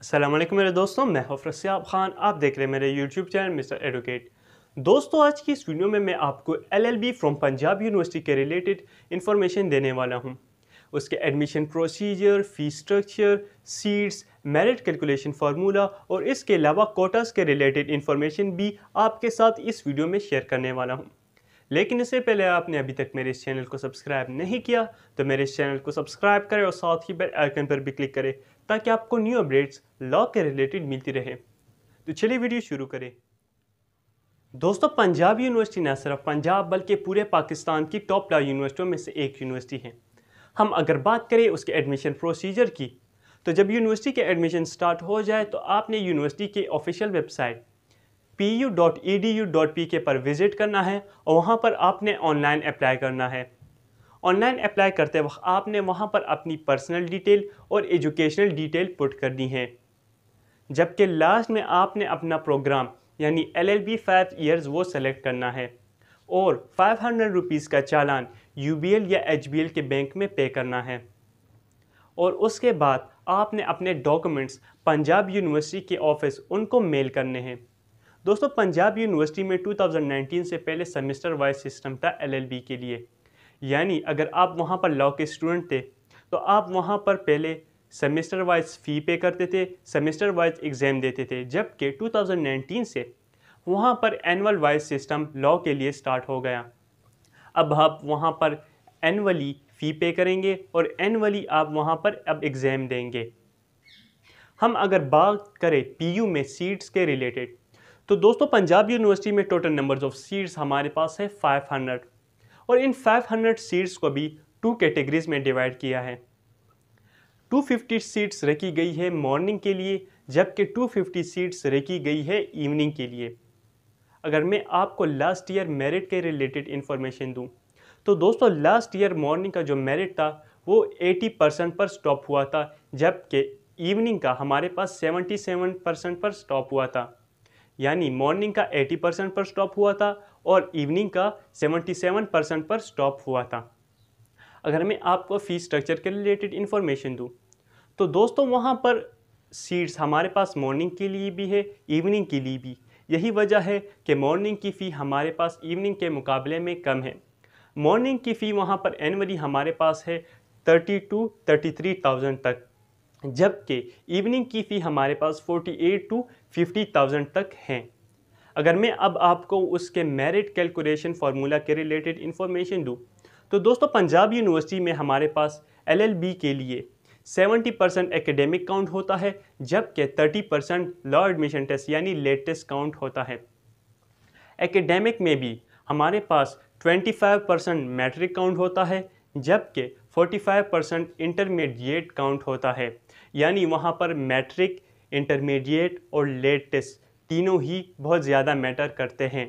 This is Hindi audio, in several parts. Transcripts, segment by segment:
असलम मेरे दोस्तों मैं हफ्रसियाब खान आप देख रहे हैं मेरे YouTube चैनल मिस्टर एडवोकेट दोस्तों आज की इस वीडियो में मैं आपको बी फ्रॉम पंजाब यूनिवर्सिटी के रिलेटेड इन्फॉर्मेशन देने वाला हूं। उसके admission procedure fee structure seats merit calculation formula और इसके अलावा कोटास के रिलेटेड इन्फॉर्मेशन भी आपके साथ इस वीडियो में शेयर करने वाला हूँ लेकिन इससे पहले आपने अभी तक मेरे इस चैनल को सब्सक्राइब नहीं किया तो मेरे इस चैनल को सब्सक्राइब करें और साथ ही बेल आइकन पर भी क्लिक करें ताकि आपको न्यू अपडेट्स लॉ के रिलेटेड मिलती रहे तो चलिए वीडियो शुरू करें दोस्तों पंजाब यूनिवर्सिटी न सिर्फ पंजाब बल्कि पूरे पाकिस्तान की टॉप लॉ यूनिवर्सिटियों में से एक यूनिवर्सिटी है हम अगर बात करें उसके एडमिशन प्रोसीजर की तो जब यूनिवर्सिटी के एडमिशन स्टार्ट हो जाए तो आपने यूनिवर्सिटी की ऑफिशियल वेबसाइट pu.edu.pk पर विजिट करना है और वहाँ पर आपने ऑनलाइन अप्लाई करना है ऑनलाइन अप्लाई करते वक्त आपने वहाँ पर अपनी पर्सनल डिटेल और एजुकेशनल डिटेल पुट करनी है जबकि लास्ट में आपने अपना प्रोग्राम यानी L L B five years वो सेलेक्ट करना है और फाइव हंड्रेड रुपीज़ का चालान यू बी एल या एच बी एल के बैंक में पे करना है और उसके बाद आपने अपने डॉक्यूमेंट्स पंजाब यूनिवर्सिटी के ऑफिस उनको मेल करने हैं दोस्तों पंजाब यूनिवर्सिटी में 2019 से पहले सेमेस्टर वाइज सिस्टम था एलएलबी के लिए यानी अगर आप वहाँ पर लॉ के स्टूडेंट थे तो आप वहाँ पर पहले सेमेस्टर वाइज फ़ी पे करते थे सेमेस्टर वाइज एग्ज़ाम देते थे जबकि 2019 से वहाँ पर एनअल वाइज सिस्टम लॉ के लिए स्टार्ट हो गया अब आप वहाँ पर एनअली फ़ी पे करेंगे और एनअली आप वहाँ पर अब एग्ज़ाम देंगे हम अगर बात करें पीयू में सीट्स के रिलेटेड तो दोस्तों पंजाब यूनिवर्सिटी में टोटल नंबर्स ऑफ सीट्स हमारे पास है 500 और इन 500 सीट्स को भी टू कैटेगरीज में डिवाइड किया है 250 सीट्स रखी गई है मॉर्निंग के लिए जबकि 250 सीट्स रखी गई है इवनिंग के लिए अगर मैं आपको लास्ट ईयर मेरिट के रिलेटेड इन्फॉर्मेशन दूँ तो दोस्तों लास्ट ईयर मॉर्निंग का जो मेरिट था वो 80 परसेंट पर स्टॉप हुआ था जबकि इवनिंग का हमारे पास 77 परसेंट पर स्टॉप हुआ था यानी मॉर्निंग का 80 परसेंट पर स्टॉप हुआ था और इवनिंग का 77 परसेंट पर स्टॉप हुआ था अगर मैं आपको फ़ी स्ट्रक्चर के रिलेटेड इन्फॉर्मेशन दूँ तो दोस्तों वहाँ पर सीट्स हमारे पास मॉर्निंग के लिए भी है इवनिंग के लिए भी यही वजह है कि मॉर्निंग की फ़ी हमारे पास इवनिंग के मुकाबले में कम है मॉर्निंग की फ़ी वहाँ पर एनअली हमारे पास है thirty two thirty three thousand तक जबकि इवनिंग की फ़ी हमारे पास 48 टू 50,000 तक हैं अगर मैं अब आपको उसके मेरिट कैलकुलेशन फार्मूला के रिलेटेड इन्फॉर्मेशन दूँ तो दोस्तों पंजाब यूनिवर्सिटी में हमारे पास एलएलबी के लिए 70 परसेंट एकेडेमिक काउंट होता है जबकि 30 परसेंट लॉ एडमिशन टेस्ट यानी लेटेस्ट काउंट होता है एकेडेमिक में भी हमारे पास 25 परसेंट मैट्रिक काउंट होता है जबकि 45 परसेंट इंटरमीडिएट काउंट होता है यानी वहाँ पर मैट्रिक इंटरमीडिएट और लेटेस्ट तीनों ही बहुत ज़्यादा मैटर करते हैं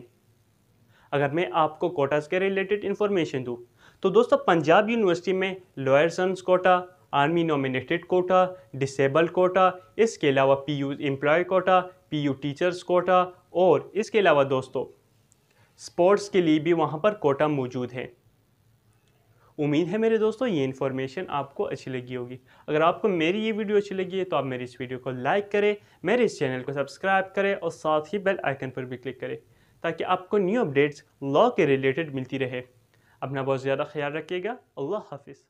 अगर मैं आपको कोटास के रिलेटेड इन्फॉर्मेशन दूँ तो दोस्तों पंजाब यूनिवर्सिटी में lawyer sons quota army nominated quota disable quota इसके अलावा P U employ quota P U teachers quota और इसके अलावा दोस्तों स्पोर्ट्स के लिए भी वहाँ पर कोटा मौजूद है उम्मीद है मेरे दोस्तों ये इन्फॉर्मेशन आपको अच्छी लगी होगी अगर आपको मेरी ये वीडियो अच्छी लगी है तो आप मेरी इस वीडियो को लाइक करें मेरे इस चैनल को सब्सक्राइब करें और साथ ही बेल आइकन पर भी क्लिक करें ताकि आपको न्यू अपडेट्स लॉ के रिलेटेड मिलती रहे अपना बहुत ज़्यादा ख्याल रखिएगा अल्लाह हाफिज़